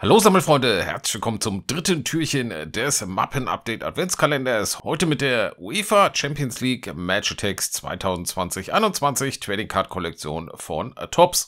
Hallo Sammelfreunde, herzlich willkommen zum dritten Türchen des Mappen-Update Adventskalenders. Heute mit der UEFA Champions League Match Attacks 2020-21 Trading Card Kollektion von Tops.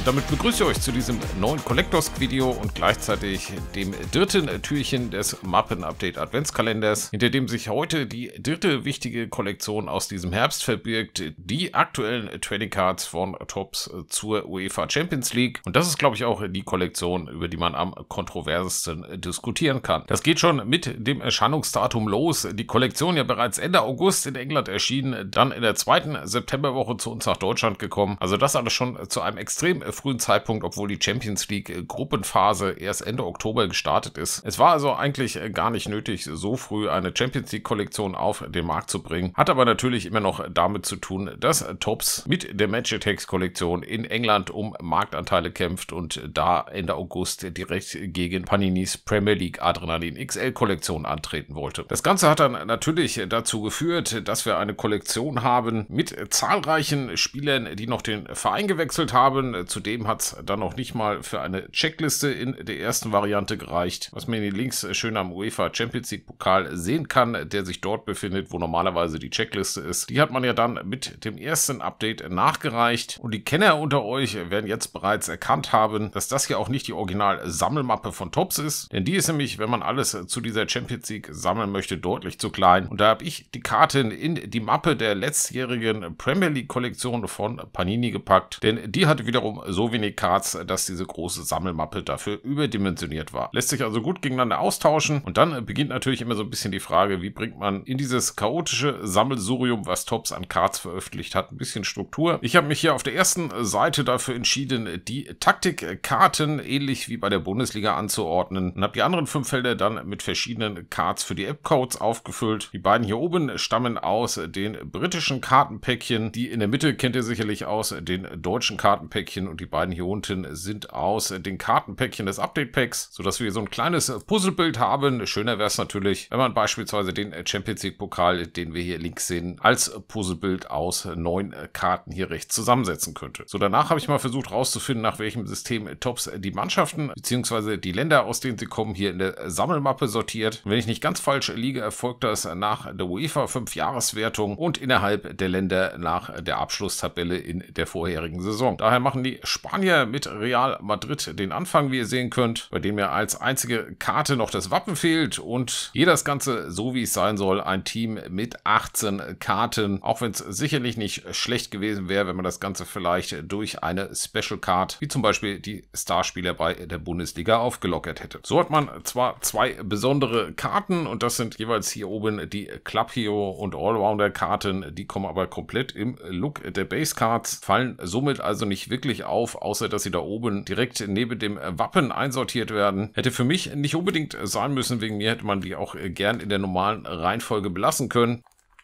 Und damit begrüße ich euch zu diesem neuen Collectors-Video und gleichzeitig dem dritten Türchen des Mappen-Update Adventskalenders, hinter dem sich heute die dritte wichtige Kollektion aus diesem Herbst verbirgt, die aktuellen Trading Cards von Tops zur UEFA Champions League. Und das ist, glaube ich, auch die Kollektion, über die man am kontroversesten diskutieren kann. Das geht schon mit dem Erscheinungsdatum los. Die Kollektion ja bereits Ende August in England erschienen, dann in der zweiten Septemberwoche zu uns nach Deutschland gekommen. Also das alles schon zu einem extrem äh, frühen Zeitpunkt, obwohl die Champions League äh, Gruppenphase erst Ende Oktober gestartet ist. Es war also eigentlich äh, gar nicht nötig, so früh eine Champions League Kollektion auf den Markt zu bringen, hat aber natürlich immer noch damit zu tun, dass Tops mit der Magitex Kollektion in England um Marktanteile kämpft und da Ende August direkt gegen Paninis Premier League Adrenalin XL Kollektion antreten wollte. Das Ganze hat dann natürlich dazu geführt, dass wir eine Kollektion haben mit zahlreichen Spielern, die noch den Verein gewechselt haben, zu Zudem hat es dann auch nicht mal für eine Checkliste in der ersten Variante gereicht, was man hier Links schön am UEFA Champions League Pokal sehen kann, der sich dort befindet, wo normalerweise die Checkliste ist. Die hat man ja dann mit dem ersten Update nachgereicht und die Kenner unter euch werden jetzt bereits erkannt haben, dass das hier auch nicht die Original-Sammelmappe von Tops ist, denn die ist nämlich, wenn man alles zu dieser Champions League sammeln möchte, deutlich zu klein. Und da habe ich die Karten in die Mappe der letztjährigen Premier League Kollektion von Panini gepackt, denn die hatte wiederum so wenig Cards, dass diese große Sammelmappe dafür überdimensioniert war. Lässt sich also gut gegeneinander austauschen und dann beginnt natürlich immer so ein bisschen die Frage, wie bringt man in dieses chaotische Sammelsurium, was Tops an Cards veröffentlicht hat, ein bisschen Struktur. Ich habe mich hier auf der ersten Seite dafür entschieden, die Taktikkarten ähnlich wie bei der Bundesliga anzuordnen und habe die anderen fünf Felder dann mit verschiedenen Cards für die App-Codes aufgefüllt. Die beiden hier oben stammen aus den britischen Kartenpäckchen. Die in der Mitte kennt ihr sicherlich aus den deutschen Kartenpäckchen und die beiden hier unten sind aus den Kartenpäckchen des Update-Packs, sodass wir so ein kleines Puzzlebild haben. Schöner wäre es natürlich, wenn man beispielsweise den Champions League-Pokal, den wir hier links sehen, als Puzzlebild aus neun Karten hier rechts zusammensetzen könnte. So, danach habe ich mal versucht herauszufinden, nach welchem System Tops die Mannschaften bzw. die Länder, aus denen sie kommen, hier in der Sammelmappe sortiert. wenn ich nicht ganz falsch liege, erfolgt das nach der UEFA 5-Jahres-Wertung und innerhalb der Länder nach der Abschlusstabelle in der vorherigen Saison. Daher machen die Spanier mit Real Madrid den Anfang, wie ihr sehen könnt, bei dem ja als einzige Karte noch das Wappen fehlt und hier das Ganze so wie es sein soll, ein Team mit 18 Karten, auch wenn es sicherlich nicht schlecht gewesen wäre, wenn man das Ganze vielleicht durch eine Special Card, wie zum Beispiel die Starspieler bei der Bundesliga aufgelockert hätte. So hat man zwar zwei besondere Karten und das sind jeweils hier oben die Club Hero und Allrounder Karten, die kommen aber komplett im Look der Base Cards, fallen somit also nicht wirklich auf auf, außer dass sie da oben direkt neben dem Wappen einsortiert werden. Hätte für mich nicht unbedingt sein müssen, wegen mir hätte man die auch äh, gern in der normalen Reihenfolge belassen können.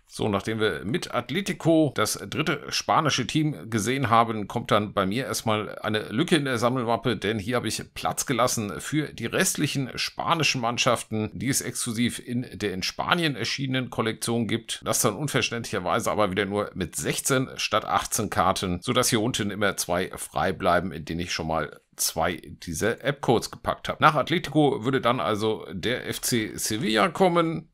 So, nachdem wir mit Atletico das dritte spanische Team gesehen haben, kommt dann bei mir erstmal eine Lücke in der Sammelmappe, denn hier habe ich Platz gelassen für die restlichen spanischen Mannschaften, die es exklusiv in der in Spanien erschienenen Kollektion gibt. Das dann unverständlicherweise aber wieder nur mit 16 statt 18 Karten, sodass hier unten immer zwei frei bleiben, in denen ich schon mal zwei dieser App-Codes gepackt habe. Nach Atletico würde dann also der FC Sevilla kommen.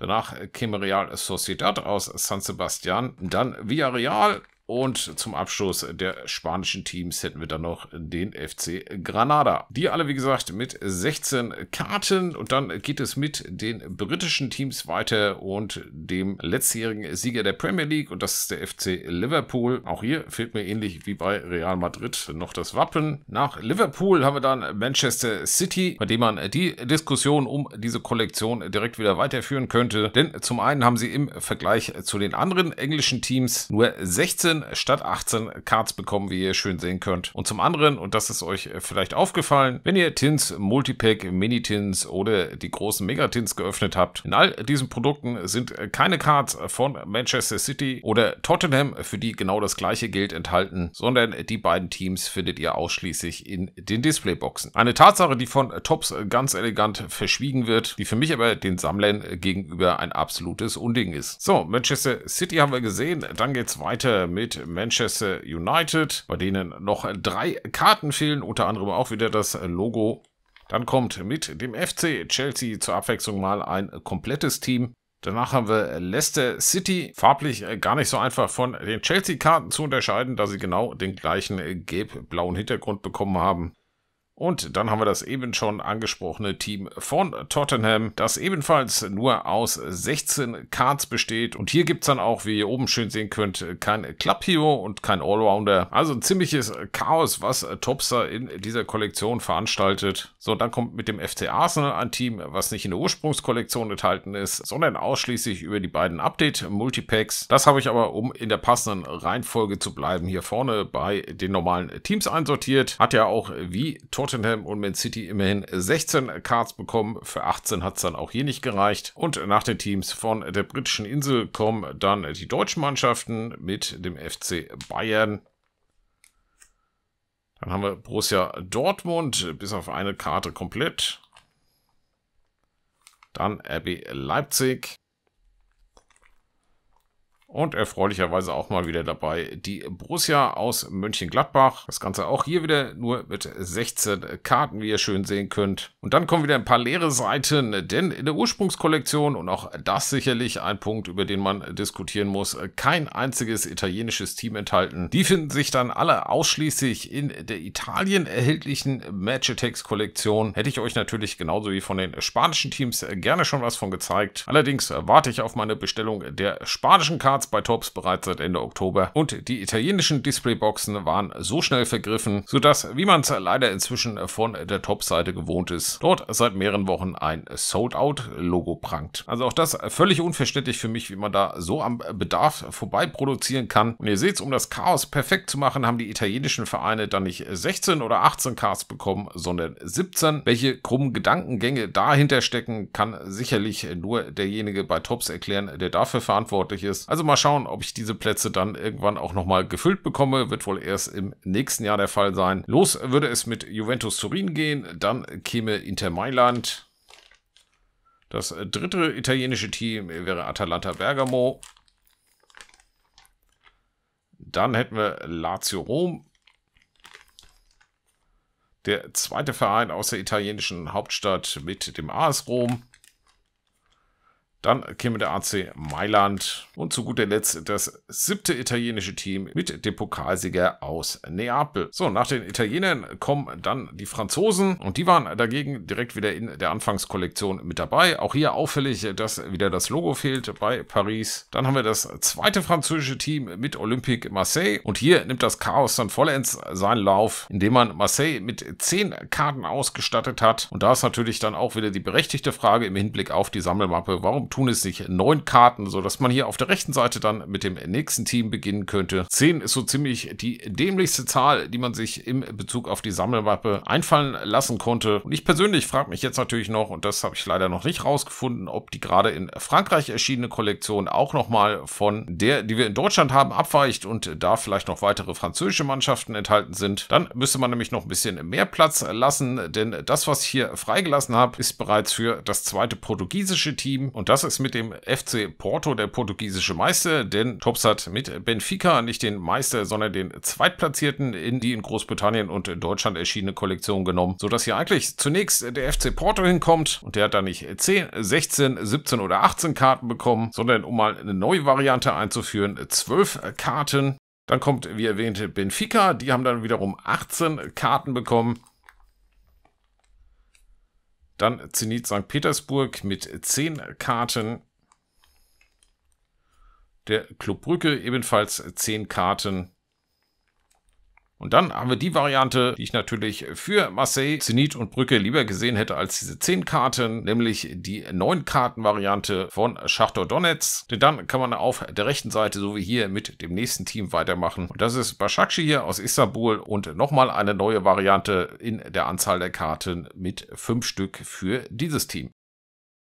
Danach äh, käme Real Sociedad aus San Sebastian, dann Villarreal und zum Abschluss der spanischen Teams hätten wir dann noch den FC Granada. Die alle, wie gesagt, mit 16 Karten. Und dann geht es mit den britischen Teams weiter und dem letztjährigen Sieger der Premier League. Und das ist der FC Liverpool. Auch hier fehlt mir ähnlich wie bei Real Madrid noch das Wappen. Nach Liverpool haben wir dann Manchester City, bei dem man die Diskussion um diese Kollektion direkt wieder weiterführen könnte. Denn zum einen haben sie im Vergleich zu den anderen englischen Teams nur 16 statt 18 Cards bekommen, wie ihr schön sehen könnt. Und zum anderen, und das ist euch äh, vielleicht aufgefallen, wenn ihr Tins, Multipack, Mini-Tins oder die großen Megatins geöffnet habt, in all diesen Produkten sind äh, keine Cards von Manchester City oder Tottenham, für die genau das gleiche gilt, enthalten, sondern die beiden Teams findet ihr ausschließlich in den Displayboxen. Eine Tatsache, die von Tops ganz elegant verschwiegen wird, die für mich aber den Sammlern gegenüber ein absolutes Unding ist. So, Manchester City haben wir gesehen, dann geht's weiter mit steht Manchester United, bei denen noch drei Karten fehlen, unter anderem auch wieder das Logo. Dann kommt mit dem FC Chelsea zur Abwechslung mal ein komplettes Team. Danach haben wir Leicester City, farblich gar nicht so einfach von den Chelsea-Karten zu unterscheiden, da sie genau den gleichen gelb-blauen Hintergrund bekommen haben. Und dann haben wir das eben schon angesprochene Team von Tottenham, das ebenfalls nur aus 16 Cards besteht. Und hier gibt es dann auch, wie ihr oben schön sehen könnt, kein Club Hero und kein Allrounder. Also ein ziemliches Chaos, was Topstar in dieser Kollektion veranstaltet. So, dann kommt mit dem FC Arsenal ein Team, was nicht in der Ursprungskollektion enthalten ist, sondern ausschließlich über die beiden Update-Multipacks. Das habe ich aber, um in der passenden Reihenfolge zu bleiben, hier vorne bei den normalen Teams einsortiert. Hat ja auch wie Tottenham Tottenham und Man City immerhin 16 Cards bekommen. Für 18 hat es dann auch hier nicht gereicht. Und nach den Teams von der britischen Insel kommen dann die deutschen Mannschaften mit dem FC Bayern. Dann haben wir Borussia Dortmund bis auf eine Karte komplett. Dann RB Leipzig. Und erfreulicherweise auch mal wieder dabei die Borussia aus Mönchengladbach. Das Ganze auch hier wieder nur mit 16 Karten, wie ihr schön sehen könnt. Und dann kommen wieder ein paar leere Seiten, denn in der Ursprungskollektion, und auch das sicherlich ein Punkt, über den man diskutieren muss, kein einziges italienisches Team enthalten. Die finden sich dann alle ausschließlich in der Italien erhältlichen Match Kollektion. Hätte ich euch natürlich genauso wie von den spanischen Teams gerne schon was von gezeigt. Allerdings warte ich auf meine Bestellung der spanischen Karte Charts bei Tops bereits seit Ende Oktober und die italienischen Displayboxen waren so schnell vergriffen, sodass, wie man es leider inzwischen von der Top-Seite gewohnt ist, dort seit mehreren Wochen ein Sold-Out-Logo prangt. Also auch das völlig unverständlich für mich, wie man da so am Bedarf vorbei produzieren kann. Und ihr seht, um das Chaos perfekt zu machen, haben die italienischen Vereine dann nicht 16 oder 18 Cards bekommen, sondern 17. Welche krummen Gedankengänge dahinter stecken, kann sicherlich nur derjenige bei Tops erklären, der dafür verantwortlich ist. Also man mal schauen, ob ich diese Plätze dann irgendwann auch nochmal gefüllt bekomme. Wird wohl erst im nächsten Jahr der Fall sein. Los würde es mit Juventus Turin gehen, dann käme Inter Mailand. Das dritte italienische Team wäre Atalanta Bergamo. Dann hätten wir Lazio Rom. Der zweite Verein aus der italienischen Hauptstadt mit dem AS Rom. Dann käme der AC Mailand und zu guter Letzt das siebte italienische Team mit dem Pokalsieger aus Neapel. So, nach den Italienern kommen dann die Franzosen und die waren dagegen direkt wieder in der Anfangskollektion mit dabei. Auch hier auffällig, dass wieder das Logo fehlt bei Paris. Dann haben wir das zweite französische Team mit Olympique Marseille und hier nimmt das Chaos dann vollends seinen Lauf, indem man Marseille mit zehn Karten ausgestattet hat. Und da ist natürlich dann auch wieder die berechtigte Frage im Hinblick auf die Sammelmappe, warum tun es sich neun Karten, sodass man hier auf der rechten Seite dann mit dem nächsten Team beginnen könnte. Zehn ist so ziemlich die dämlichste Zahl, die man sich im Bezug auf die Sammelmappe einfallen lassen konnte. Und ich persönlich frage mich jetzt natürlich noch, und das habe ich leider noch nicht rausgefunden, ob die gerade in Frankreich erschienene Kollektion auch nochmal von der, die wir in Deutschland haben, abweicht und da vielleicht noch weitere französische Mannschaften enthalten sind. Dann müsste man nämlich noch ein bisschen mehr Platz lassen, denn das, was ich hier freigelassen habe, ist bereits für das zweite portugiesische Team und das das ist mit dem FC Porto der portugiesische Meister, denn Tops hat mit Benfica nicht den Meister, sondern den Zweitplatzierten in die in Großbritannien und Deutschland erschienene Kollektion genommen, sodass hier eigentlich zunächst der FC Porto hinkommt und der hat da nicht 10, 16, 17 oder 18 Karten bekommen, sondern um mal eine neue Variante einzuführen, 12 Karten. Dann kommt, wie erwähnt, Benfica. Die haben dann wiederum 18 Karten bekommen. Dann Zenit St. Petersburg mit 10 Karten. Der Club Brücke ebenfalls 10 Karten. Und dann haben wir die Variante, die ich natürlich für Marseille, Zenit und Brücke lieber gesehen hätte als diese 10 Karten, nämlich die 9 Karten Variante von Schachtor Donetz. Denn dann kann man auf der rechten Seite, so wie hier, mit dem nächsten Team weitermachen. Und das ist Başakşehir hier aus Istanbul und nochmal eine neue Variante in der Anzahl der Karten mit 5 Stück für dieses Team.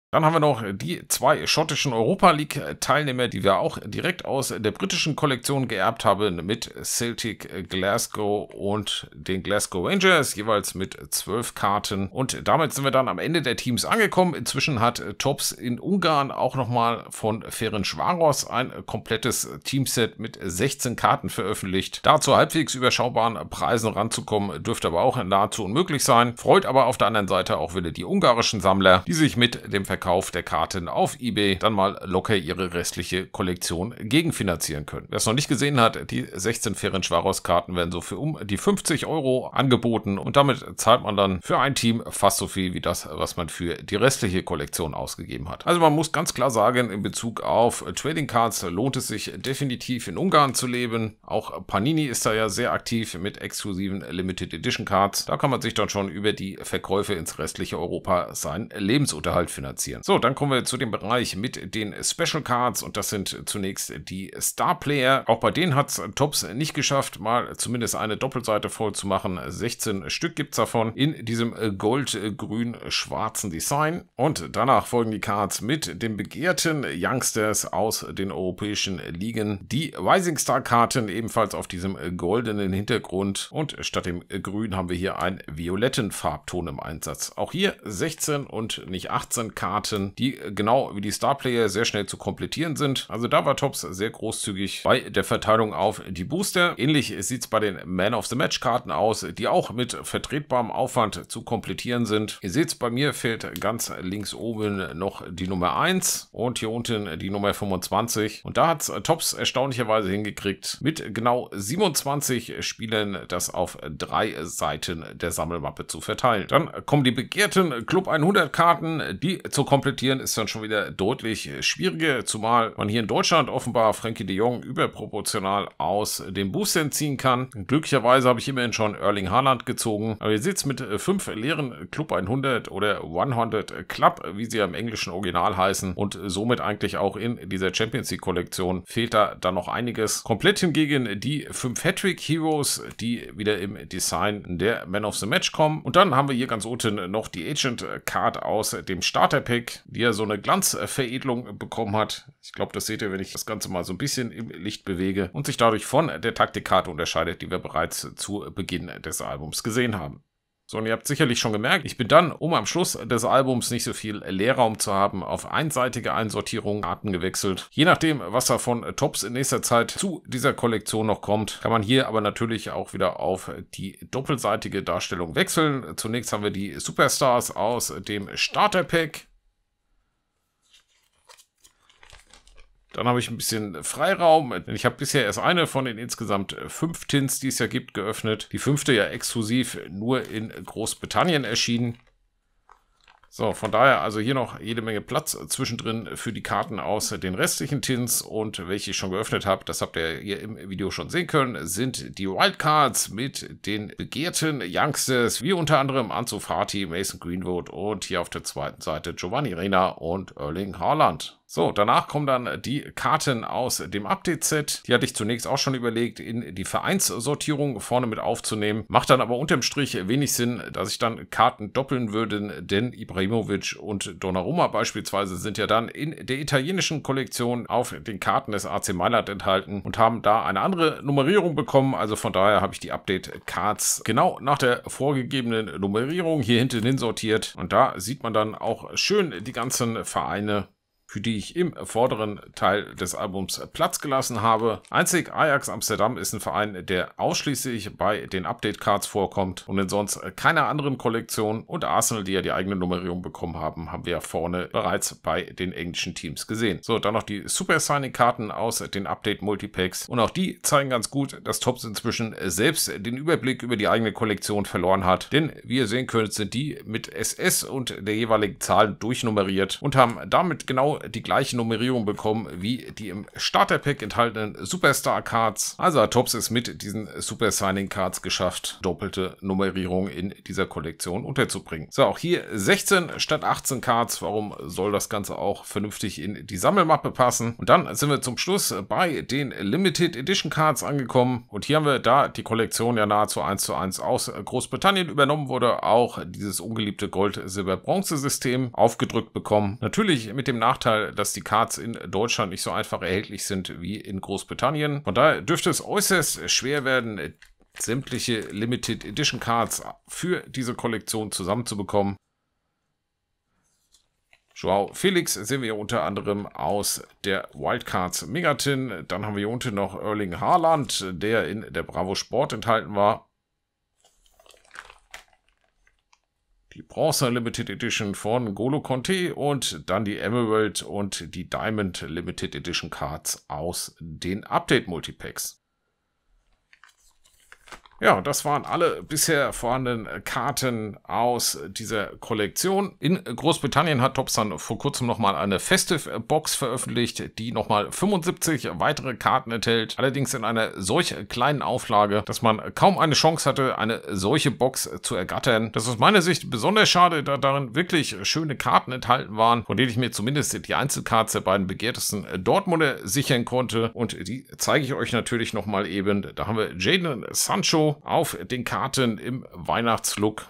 Dann haben wir noch die zwei schottischen Europa League-Teilnehmer, äh, die wir auch direkt aus der britischen Kollektion geerbt haben, mit Celtic äh, Glasgow und den Glasgow Rangers, jeweils mit zwölf Karten. Und damit sind wir dann am Ende der Teams angekommen. Inzwischen hat äh, Tops in Ungarn auch nochmal von Ferencvaros ein komplettes Teamset mit 16 Karten veröffentlicht. Da zu halbwegs überschaubaren Preisen ranzukommen, dürfte aber auch nahezu unmöglich sein. Freut aber auf der anderen Seite auch wieder die ungarischen Sammler, die sich mit dem Ver Verkauf der Karten auf eBay dann mal locker ihre restliche Kollektion gegenfinanzieren können. Wer es noch nicht gesehen hat, die 16 Ferien Ferencvaros-Karten werden so für um die 50 Euro angeboten und damit zahlt man dann für ein Team fast so viel wie das, was man für die restliche Kollektion ausgegeben hat. Also man muss ganz klar sagen, in Bezug auf Trading Cards lohnt es sich definitiv in Ungarn zu leben. Auch Panini ist da ja sehr aktiv mit exklusiven Limited Edition Cards. Da kann man sich dann schon über die Verkäufe ins restliche Europa seinen Lebensunterhalt finanzieren passieren. So, dann kommen wir zu dem Bereich mit den Special Cards und das sind zunächst die Star Player. Auch bei denen hat es Tops nicht geschafft, mal zumindest eine Doppelseite voll zu machen. 16 Stück gibt es davon in diesem äh, gold-grün-schwarzen Design. Und danach folgen die Cards mit den begehrten Youngsters aus den europäischen Ligen. Die Rising Star Karten ebenfalls auf diesem äh, goldenen Hintergrund und statt dem äh, grün haben wir hier einen violetten Farbton im Einsatz. Auch hier 16 und nicht 18 Karten Karten, die äh, genau wie die Star Player sehr schnell zu komplettieren sind. Also da war Tops sehr großzügig bei der Verteilung auf die Booster. Ähnlich sieht es bei den Man of the Match Karten aus, die auch mit vertretbarem Aufwand zu komplettieren sind. Ihr seht es, bei mir fehlt ganz links oben noch die Nummer 1 und hier unten die Nummer 25. Und da hat es Tops erstaunlicherweise hingekriegt, mit genau 27 Spielern das auf drei Seiten der Sammelmappe zu verteilen. Dann kommen die begehrten Club 100 Karten, die zur komplettieren ist dann schon wieder deutlich schwieriger, zumal man hier in Deutschland offenbar Frankie de Jong überproportional aus dem Boostern ziehen kann. Glücklicherweise habe ich immerhin schon Erling Haaland gezogen. Aber ihr seht es mit äh, fünf leeren Club 100 oder 100 Club, wie sie ja im englischen Original heißen und somit eigentlich auch in dieser Champions League Kollektion fehlt da dann noch einiges. Komplett hingegen die fünf Hattrick Heroes, die wieder im Design der Man of the Match kommen. Und dann haben wir hier ganz unten noch die Agent Card aus dem Starter Pack Grafik, die ja so eine Glanzveredelung bekommen hat. Ich glaube, das seht ihr, wenn ich das Ganze mal so ein bisschen im Licht bewege und sich dadurch von der Taktikkarte unterscheidet, die wir bereits zu Beginn des Albums gesehen haben. So, und ihr habt sicherlich schon gemerkt, ich bin dann, um am Schluss des Albums nicht so viel Leerraum zu haben, auf einseitige Einsortierung Arten gewechselt. Je nachdem, was da von Tops in nächster Zeit zu dieser Kollektion noch kommt, kann man hier aber natürlich auch wieder auf die doppelseitige Darstellung wechseln. Zunächst haben wir die Superstars aus dem Starter Pack. Dann habe ich ein bisschen Freiraum, denn ich habe bisher erst eine von den insgesamt äh, fünf Tints, die es ja gibt, geöffnet. Die fünfte ja exklusiv nur in Großbritannien erschienen. So, von daher also hier noch jede Menge Platz äh, zwischendrin für die Karten aus den restlichen Tins und welche ich schon geöffnet habe, das habt ihr hier im Video schon sehen können, sind die Wildcards mit den begehrten Youngsters, wie unter anderem Anzu Fati, Mason Greenwood und hier auf der zweiten Seite Giovanni Reyna und Erling Haaland. So, danach kommen dann die Karten aus dem Update-Set. Die hatte ich zunächst auch schon überlegt, in die Vereinssortierung vorne mit aufzunehmen. Macht dann aber unterm Strich wenig Sinn, dass ich dann Karten doppeln würde, denn Ibrahim Ibrahimovic und Donnarumma beispielsweise sind ja dann in der italienischen Kollektion auf den Karten des AC Mailand enthalten und haben da eine andere Nummerierung bekommen. Also von daher habe ich die Update-Cards genau nach der vorgegebenen Nummerierung hier hinten hin sortiert. Und da sieht man dann auch schön die ganzen Vereine für die ich im vorderen Teil des Albums Platz gelassen habe. Einzig Ajax Amsterdam ist ein Verein, der ausschließlich bei den Update-Cards vorkommt und in sonst keiner anderen Kollektion und Arsenal, die ja die eigene Nummerierung bekommen haben, haben wir ja vorne bereits bei den englischen Teams gesehen. So, dann noch die Super Signing-Karten aus den Update-Multipacks und auch die zeigen ganz gut, dass Tops inzwischen selbst den Überblick über die eigene Kollektion verloren hat, denn wie ihr sehen könnt, sind die mit SS und der jeweiligen Zahl durchnummeriert und haben damit genau die gleiche Nummerierung bekommen wie die im Starterpack enthaltenen Superstar Cards. Also hat Tops es mit diesen Super Signing Cards geschafft, doppelte Nummerierung in dieser Kollektion unterzubringen. So, auch hier 16 statt 18 Cards. Warum soll das Ganze auch vernünftig in die Sammelmappe passen? Und dann sind wir zum Schluss bei den Limited Edition Cards angekommen. Und hier haben wir, da die Kollektion ja nahezu 1 zu 1 aus Großbritannien übernommen wurde, auch dieses ungeliebte Gold-Silber-Bronze-System aufgedrückt bekommen. Natürlich mit dem Nachteil, Nachteil, dass die Cards in Deutschland nicht so einfach erhältlich sind wie in Großbritannien. Von daher dürfte es äußerst schwer werden, sämtliche Limited Edition Cards für diese Kollektion zusammenzubekommen. Joao Felix sehen wir unter anderem aus der Wildcards Megatin. Dann haben wir hier unten noch Erling Haaland, der in der Bravo Sport enthalten war. die Bronze Limited Edition von Golo Conte und dann die Emerald und die Diamond Limited Edition Cards aus den Update Multipacks. Ja, das waren alle bisher vorhandenen Karten aus dieser Kollektion. In Großbritannien hat Topsan vor kurzem nochmal eine Festive Box veröffentlicht, die nochmal 75 weitere Karten enthält. Allerdings in einer solch kleinen Auflage, dass man kaum eine Chance hatte, eine solche Box zu ergattern. Das ist aus meiner Sicht besonders schade, da darin wirklich schöne Karten enthalten waren, von denen ich mir zumindest die Einzelkarte der beiden begehrtesten Dortmunder sichern konnte. Und die zeige ich euch natürlich nochmal eben. Da haben wir Jaden Sancho auf den Karten im Weihnachtslook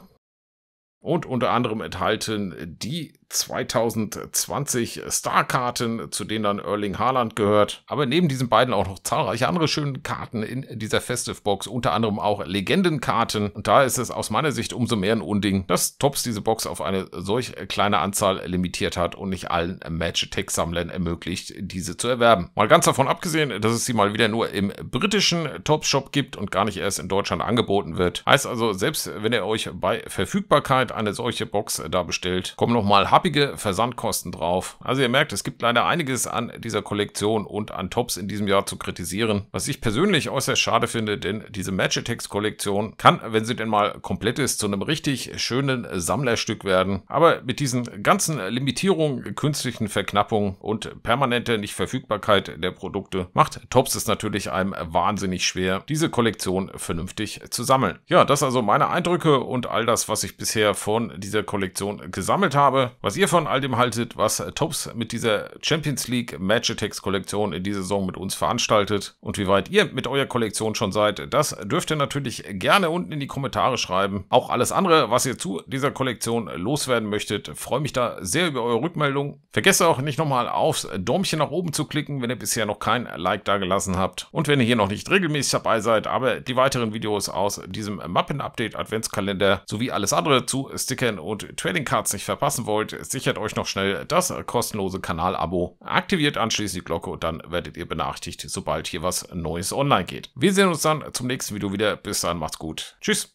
und unter anderem enthalten die 2020 Star-Karten, zu denen dann Erling Haaland gehört. Aber neben diesen beiden auch noch zahlreiche andere schöne Karten in dieser Festive Box, unter anderem auch Legendenkarten. Und da ist es aus meiner Sicht umso mehr ein Unding, dass Tops diese Box auf eine solch kleine Anzahl limitiert hat und nicht allen Match-Tech-Sammlern ermöglicht, diese zu erwerben. Mal ganz davon abgesehen, dass es sie mal wieder nur im britischen Tops-Shop gibt und gar nicht erst in Deutschland angeboten wird. Heißt also, selbst wenn ihr euch bei Verfügbarkeit Zeit eine solche Box äh, da bestellt, kommen nochmal happige Versandkosten drauf. Also ihr merkt, es gibt leider einiges an dieser Kollektion und an Tops in diesem Jahr zu kritisieren, was ich persönlich äußerst schade finde, denn diese Magitex Kollektion kann, wenn sie denn mal komplett ist, zu einem richtig schönen Sammlerstück werden. Aber mit diesen ganzen Limitierungen, künstlichen Verknappungen und permanente Nichtverfügbarkeit der Produkte macht Tops es natürlich einem wahnsinnig schwer, diese Kollektion vernünftig zu sammeln. Ja, das also meine Eindrücke und all das, was ich bisher von dieser Kollektion gesammelt habe. Was ihr von all dem haltet, was Tops mit dieser Champions League Match Attacks Kollektion in dieser Saison mit uns veranstaltet und wie weit ihr mit eurer Kollektion schon seid, das dürft ihr natürlich gerne unten in die Kommentare schreiben. Auch alles andere, was ihr zu dieser Kollektion loswerden möchtet, freue mich da sehr über eure Rückmeldung. Vergesst auch nicht nochmal aufs Däumchen nach oben zu klicken, wenn ihr bisher noch kein Like da gelassen habt. Und wenn ihr hier noch nicht regelmäßig dabei seid, aber die weiteren Videos aus diesem Mappen-Update Adventskalender sowie alles andere zu Stickern und Trading Cards nicht verpassen wollt, sichert euch noch schnell das kostenlose Kanalabo, aktiviert anschließend die Glocke und dann werdet ihr benachrichtigt, sobald hier was Neues online geht. Wir sehen uns dann zum nächsten Video wieder. Bis dann, macht's gut. Tschüss.